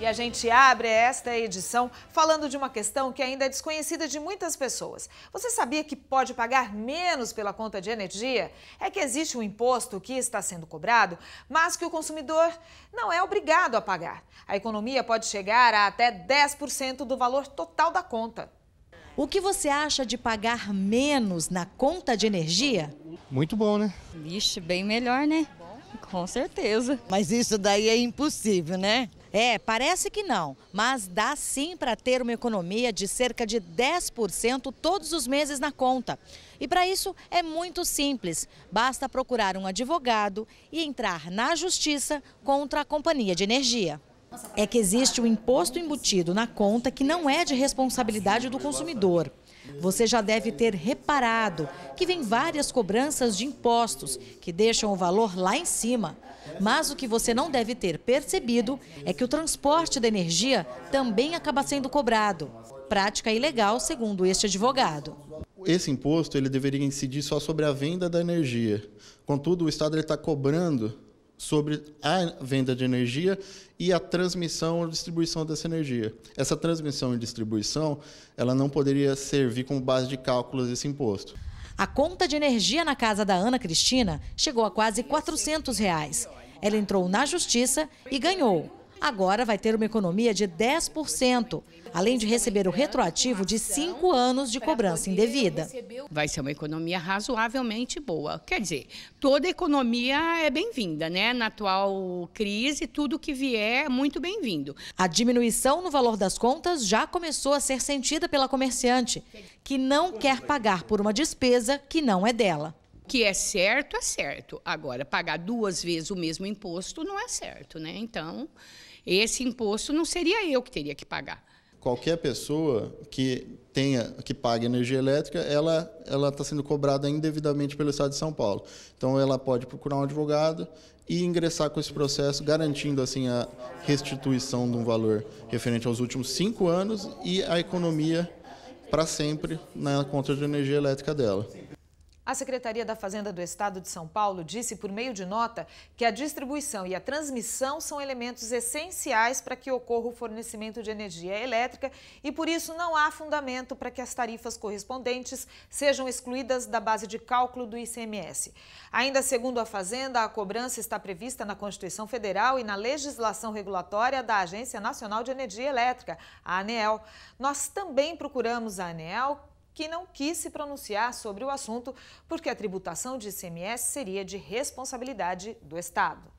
E a gente abre esta edição falando de uma questão que ainda é desconhecida de muitas pessoas. Você sabia que pode pagar menos pela conta de energia? É que existe um imposto que está sendo cobrado, mas que o consumidor não é obrigado a pagar. A economia pode chegar a até 10% do valor total da conta. O que você acha de pagar menos na conta de energia? Muito bom, né? Vixe, bem melhor, né? Com certeza. Mas isso daí é impossível, né? É, parece que não, mas dá sim para ter uma economia de cerca de 10% todos os meses na conta. E para isso é muito simples, basta procurar um advogado e entrar na justiça contra a companhia de energia. É que existe um imposto embutido na conta que não é de responsabilidade do consumidor. Você já deve ter reparado que vem várias cobranças de impostos que deixam o valor lá em cima. Mas o que você não deve ter percebido é que o transporte da energia também acaba sendo cobrado. Prática ilegal, segundo este advogado. Esse imposto ele deveria incidir só sobre a venda da energia. Contudo, o Estado está cobrando sobre a venda de energia e a transmissão ou distribuição dessa energia. Essa transmissão e distribuição, ela não poderia servir como base de cálculo desse imposto. A conta de energia na casa da Ana Cristina chegou a quase 400 reais. Ela entrou na justiça e ganhou agora vai ter uma economia de 10%, além de receber o retroativo de cinco anos de cobrança indevida. Vai ser uma economia razoavelmente boa. Quer dizer, toda economia é bem-vinda, né? Na atual crise, tudo que vier é muito bem-vindo. A diminuição no valor das contas já começou a ser sentida pela comerciante, que não quer pagar por uma despesa que não é dela que é certo, é certo. Agora, pagar duas vezes o mesmo imposto não é certo, né? Então, esse imposto não seria eu que teria que pagar. Qualquer pessoa que tenha, que pague energia elétrica, ela ela está sendo cobrada indevidamente pelo Estado de São Paulo. Então ela pode procurar um advogado e ingressar com esse processo, garantindo assim a restituição de um valor referente aos últimos cinco anos e a economia para sempre na conta de energia elétrica dela. A Secretaria da Fazenda do Estado de São Paulo disse por meio de nota que a distribuição e a transmissão são elementos essenciais para que ocorra o fornecimento de energia elétrica e por isso não há fundamento para que as tarifas correspondentes sejam excluídas da base de cálculo do ICMS. Ainda segundo a Fazenda, a cobrança está prevista na Constituição Federal e na legislação regulatória da Agência Nacional de Energia Elétrica, a ANEEL. Nós também procuramos a ANEEL que não quis se pronunciar sobre o assunto porque a tributação de ICMS seria de responsabilidade do Estado.